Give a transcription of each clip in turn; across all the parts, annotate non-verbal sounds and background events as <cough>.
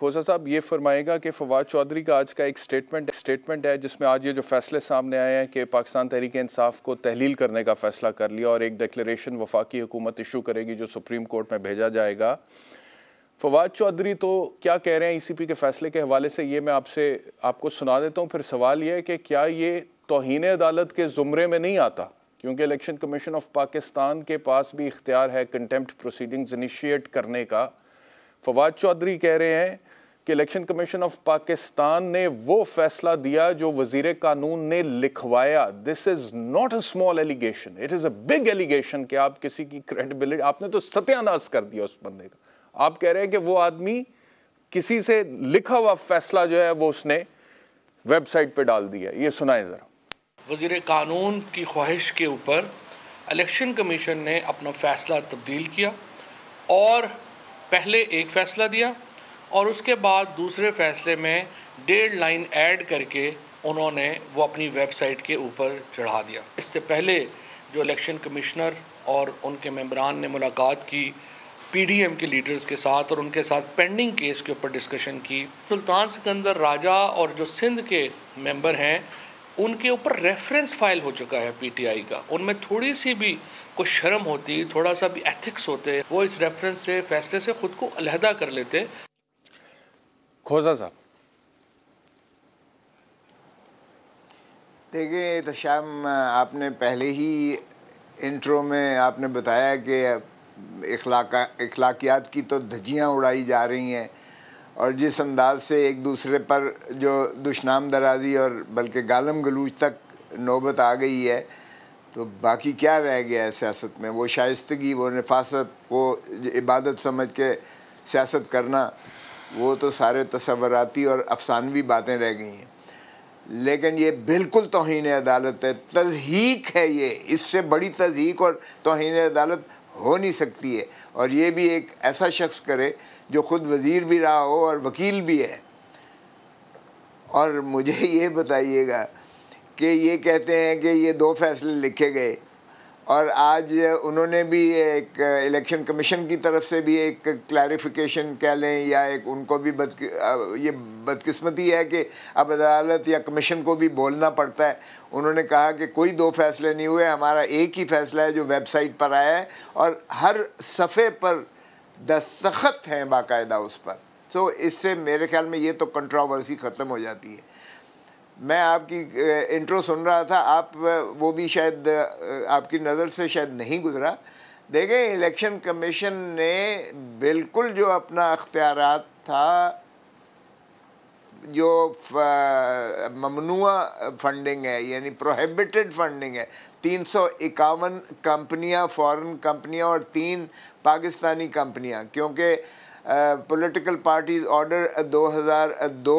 खोजा साहब ये फरमाएगा कि फवाद चौधरी का आज का एक स्टेटमेंट स्टेटमेंट है जिसमें आज ये जो फैसले सामने आए हैं कि पाकिस्तान तहरीक इंसाफ को तहलील करने का फैसला कर लिया और एक डिक्लेरेशन वफाकी हुकूमत इशू करेगी जो सुप्रीम कोर्ट में भेजा जाएगा फवाद चौधरी तो क्या कह रहे हैं ई e के फैसले के हवाले से ये मैं आपसे आपको सुना देता हूँ फिर सवाल यह है कि क्या ये तोहन अदालत के ज़ुमरे में नहीं आता क्योंकि इलेक्शन कमीशन ऑफ पाकिस्तान के पास भी इख्तियार है कंटेम्प्ट प्रोसीडिंग्स इनिशिएट करने का फवाद चौधरी कह रहे हैं कि इलेक्शन कमीशन ऑफ पाकिस्तान ने वो फैसला दिया जो वजीर कानून ने लिखवाया this is not a small allegation it is a big allegation कि आप किसी की क्रेडिबिलिटी आपने तो सत्यानाश कर दिया उस बंदे का आप कह रहे हैं कि वो आदमी किसी से लिखा हुआ फैसला जो है वो उसने वेबसाइट पे डाल दिया ये सुनाए ज़रा वजीर कानून की ख्वाहिश के ऊपर इलेक्शन कमीशन ने अपना फैसला तब्दील किया और पहले एक फैसला दिया और उसके बाद दूसरे फैसले में डेढ़ लाइन ऐड करके उन्होंने वो अपनी वेबसाइट के ऊपर चढ़ा दिया इससे पहले जो इलेक्शन कमिश्नर और उनके मेम्बरान ने मुलाकात की पीडीएम के लीडर्स के साथ और उनके साथ पेंडिंग केस के ऊपर डिस्कशन की सुल्तान सिकंदर राजा और जो सिंध के मेंबर हैं उनके ऊपर रेफरेंस फाइल हो चुका है पीटीआई का उनमें थोड़ी सी भी कुछ शर्म होती थोड़ा सा भी एथिक्स होते वो इस रेफरेंस से फैसले से खुद को अलहदा कर लेते खोजा साहब देखिए तो शाम आपने पहले ही इंट्रो में आपने बताया कि इखलाका इखलाकियात की तो धज्जियाँ उड़ाई जा रही हैं और जिस अंदाज से एक दूसरे पर जो दुशनाम दराजी और बल्कि गालम गलूच तक नौबत आ गई है तो बाकी क्या रह गया है सियासत में वो शाइस्तगी वो नफासत वो इबादत समझ के सियासत करना वो तो सारे तस्वराती और अफसानवी बातें रह गई हैं लेकिन ये बिल्कुल तोहन अदालत है तजहीक है ये इससे बड़ी तजहीक और तोहन अदालत हो नहीं सकती है और ये भी एक ऐसा शख्स करे जो ख़ुद वज़ीर भी रहा हो और वकील भी है और मुझे <laughs> ये बताइएगा कि ये कहते हैं कि ये दो फैसले लिखे गए और आज उन्होंने भी एक इलेक्शन कमीशन की तरफ से भी एक क्लैरिफिकेशन कह लें या एक उनको भी बद ये बदकिस्मती है कि अब अदालत या कमीशन को भी बोलना पड़ता है उन्होंने कहा कि कोई दो फैसले नहीं हुए हमारा एक ही फैसला है जो वेबसाइट पर आया है और हर सफ़े पर दस्तखत हैं बाकायदा उस पर तो इससे मेरे ख्याल में ये तो कंट्रोवर्सी ख़त्म हो जाती है मैं आपकी इंट्रो सुन रहा था आप वो भी शायद आपकी नज़र से शायद नहीं गुजरा देखें इलेक्शन कमीशन ने बिल्कुल जो अपना अख्तियार था जो ममनुआ फंडिंग है यानी प्रोहिबिटेड फंडिंग है तीन सौ इक्यावन कंपनियाँ फॉरन कंपनियाँ और तीन पाकिस्तानी कंपनियाँ क्योंकि पॉलिटिकल पार्टीज़ ऑर्डर 2002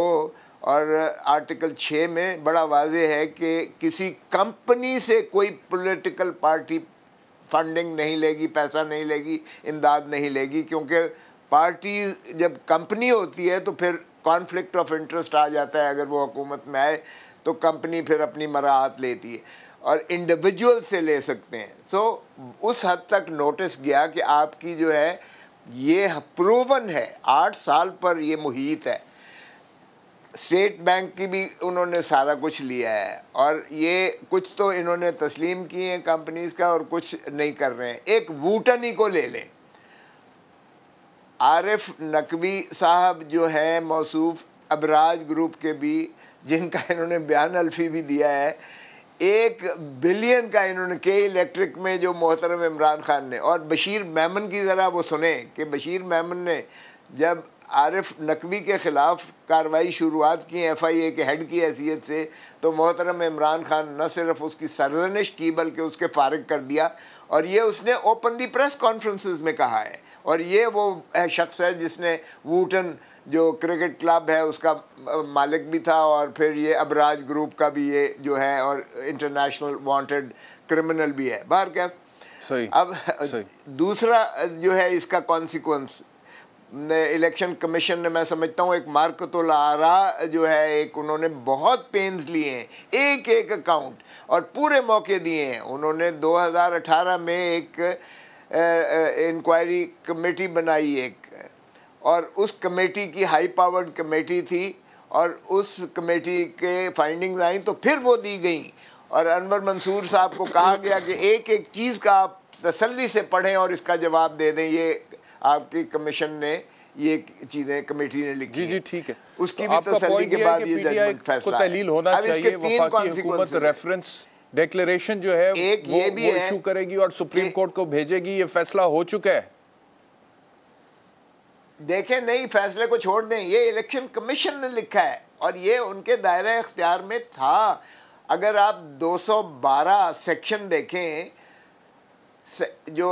और आर्टिकल छः में बड़ा वाज है कि किसी कंपनी से कोई पॉलिटिकल पार्टी फंडिंग नहीं लेगी पैसा नहीं लेगी इमदाद नहीं लेगी क्योंकि पार्टी जब कंपनी होती है तो फिर कॉन्फ्लिक्ट ऑफ इंटरेस्ट आ जाता है अगर वो हुकूमत में आए तो कंपनी फिर अपनी मराहत लेती है और इंडिविजुअल से ले सकते हैं सो so, उस हद तक नोटिस गया कि आपकी जो है ये प्रूवन है आठ साल पर ये मुहित है स्टेट बैंक की भी उन्होंने सारा कुछ लिया है और ये कुछ तो इन्होंने तस्लीम किए हैं कंपनीज का और कुछ नहीं कर रहे हैं एक वूटन ही को ले लें आरिफ नकवी साहब जो है मौसूफ अबराज ग्रुप के भी जिनका इन्होंने बयान अल्फी भी दिया है एक बिलियन का इन्होंने के इलेक्ट्रिक में जो मोहतरम इमरान खान ने और बशीर मैमन की ज़रा वो सुने कि बशीर मैमन ने जब आरिफ नकवी के ख़िलाफ़ कार्रवाई शुरुआत की एफ आई ए के हेड की हैसियत से तो मोहतरम इमरान खान न सिर्फ उसकी सरजनिश की बल्कि उसके फारग कर दिया और ये उसने ओपनली प्रेस कॉन्फ्रेंस में कहा है और ये वो शख्स है जिसने वूटन जो क्रिकेट क्लब है उसका मालिक भी था और फिर ये अबराज ग्रुप का भी ये जो है और इंटरनेशनल वांटेड क्रिमिनल भी है बाहर क्या सही अब सही। दूसरा जो है इसका कॉन्सिक्वेंस इलेक्शन कमीशन ने मैं समझता हूँ एक मार्क तो लारा जो है एक उन्होंने बहुत पेंस लिए हैं एक एक अकाउंट और पूरे मौके दिए हैं उन्होंने 2018 में एक इंक्वायरी कमेटी बनाई एक और उस कमेटी की हाई पावर्ड कमेटी थी और उस कमेटी के फाइंडिंग्स आई तो फिर वो दी गई और अनवर मंसूर साहब को कहा गया कि एक एक चीज़ का आप तसल्ली से पढ़ें और इसका जवाब दे दें ये आपकी कमीशन ने ये चीजें कमेटी ने लिखी जी जी ठीक है उसकी तो भी तसल्ली तो के बाद ये जजमेंट फैसला तहलील होना चाहिए हुकूमत रेफरेंस डिक्लेरेशन जो है एक ये भी इशू करेगी और सुप्रीम कोर्ट को भेजेगी ये फैसला हो चुका है देखें नहीं फैसले को छोड़ दें ये इलेक्शन कमीशन ने लिखा है और ये उनके दायरे अख्तियार में था अगर आप 212 सेक्शन देखें जो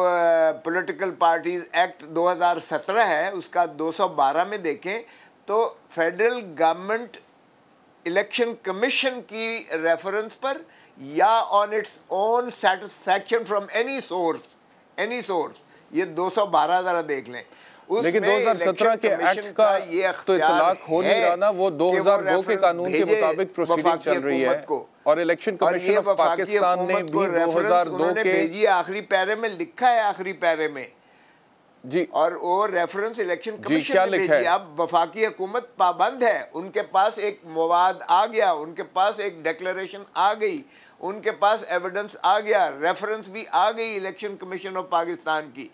पॉलिटिकल पार्टीज एक्ट 2017 है उसका 212 में देखें तो फेडरल गवर्नमेंट इलेक्शन कमीशन की रेफरेंस पर या on its own satisfaction from any source any source ये 212 ज़रा देख लें लेकिन 2017 के एक्ट का ये तो इतलाक हो नहीं रहा ना वो 2002 के कानून के मुताबिक प्रोसीडिंग चल रही है और इलेक्शन कमीशन ऑफ पाकिस्तान ने भी 2002 के आखिरी पैरे में लिखा है आखिरी पैरे में जी और वो रेफरेंस इलेक्शन कमीशन ने भेजी अब वफाकी हुकूमत पाबंद है उनके पास एक मवाद आ गया उनके पास एक डिक्लेरेशन आ गई उनके पास एविडेंस आ गया रेफरेंस भी आ गई इलेक्शन कमीशन ऑफ पाकिस्तान की